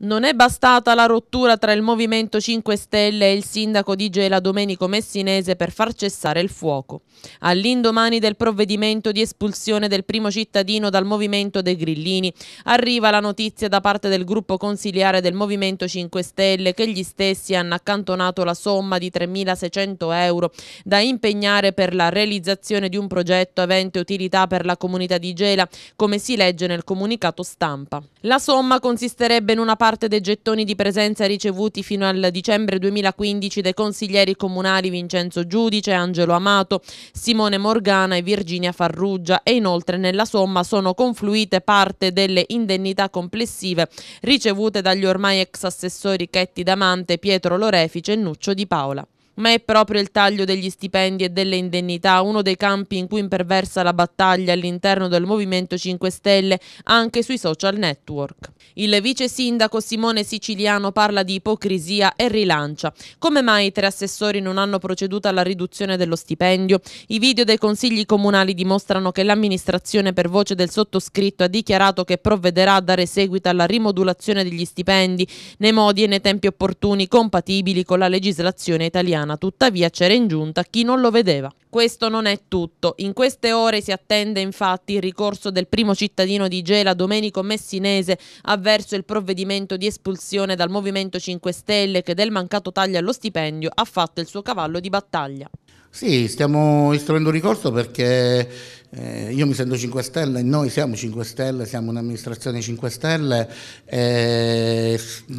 Non è bastata la rottura tra il Movimento 5 Stelle e il sindaco di Gela Domenico Messinese per far cessare il fuoco. All'indomani del provvedimento di espulsione del primo cittadino dal Movimento dei Grillini, arriva la notizia da parte del gruppo consiliare del Movimento 5 Stelle che gli stessi hanno accantonato la somma di 3.600 euro da impegnare per la realizzazione di un progetto avente utilità per la comunità di Gela, come si legge nel comunicato stampa. La somma consisterebbe in una parte parte dei gettoni di presenza ricevuti fino al dicembre 2015 dai consiglieri comunali Vincenzo Giudice, Angelo Amato, Simone Morgana e Virginia Farrugia e inoltre nella somma sono confluite parte delle indennità complessive ricevute dagli ormai ex assessori Chetti Damante, Pietro Lorefice e Nuccio Di Paola ma è proprio il taglio degli stipendi e delle indennità uno dei campi in cui imperversa la battaglia all'interno del Movimento 5 Stelle anche sui social network. Il vice sindaco Simone Siciliano parla di ipocrisia e rilancia. Come mai i tre assessori non hanno proceduto alla riduzione dello stipendio? I video dei consigli comunali dimostrano che l'amministrazione per voce del sottoscritto ha dichiarato che provvederà a dare seguito alla rimodulazione degli stipendi nei modi e nei tempi opportuni compatibili con la legislazione italiana settimana, tuttavia c'era in giunta chi non lo vedeva. Questo non è tutto. In queste ore si attende infatti il ricorso del primo cittadino di Gela, Domenico Messinese, avverso il provvedimento di espulsione dal Movimento 5 Stelle che del mancato taglio allo stipendio ha fatto il suo cavallo di battaglia. Sì, stiamo istruendo ricorso perché eh, io mi sento 5 Stelle, noi siamo 5 Stelle, siamo un'amministrazione 5 Stelle, eh,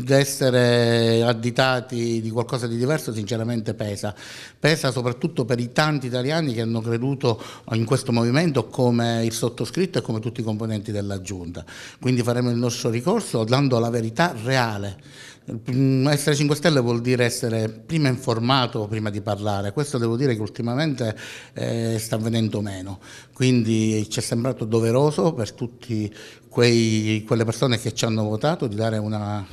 essere additati di qualcosa di diverso sinceramente pesa, pesa soprattutto per i tanti italiani che hanno creduto in questo movimento come il sottoscritto e come tutti i componenti della Giunta, quindi faremo il nostro ricorso dando la verità reale Mm, essere 5 Stelle vuol dire essere prima informato prima di parlare, questo devo dire che ultimamente eh, sta avvenendo meno, quindi ci è sembrato doveroso per tutte quelle persone che ci hanno votato di dare una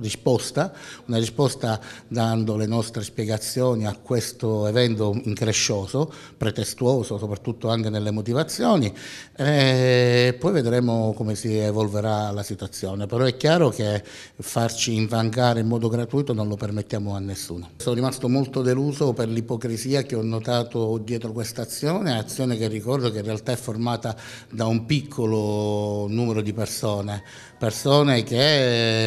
risposta, una risposta dando le nostre spiegazioni a questo evento increscioso, pretestuoso soprattutto anche nelle motivazioni e eh, poi vedremo come si evolverà la situazione, però è chiaro che farci invangare in modo gratuito non lo permettiamo a nessuno. Sono rimasto molto deluso per l'ipocrisia che ho notato dietro questa azione, azione che ricordo che in realtà è formata da un piccolo numero di persone, persone che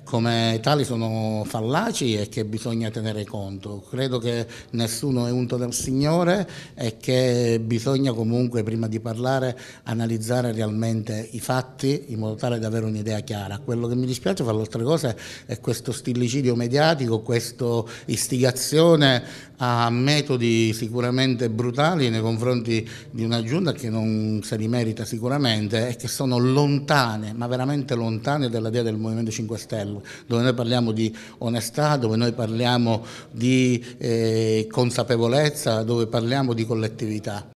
come tali sono fallaci e che bisogna tenere conto. Credo che nessuno è unto dal Signore e che bisogna comunque prima di parlare analizzare realmente i fatti in modo tale da avere un'idea chiara. Quello che mi dispiace fra le altre cose è questo stillicidio mediatico, questa istigazione a metodi sicuramente brutali nei confronti di una giunta che non se li merita sicuramente e che sono lontane, ma veramente lontane dalla dea del Movimento 5 Stelle dove noi parliamo di onestà, dove noi parliamo di eh, consapevolezza, dove parliamo di collettività.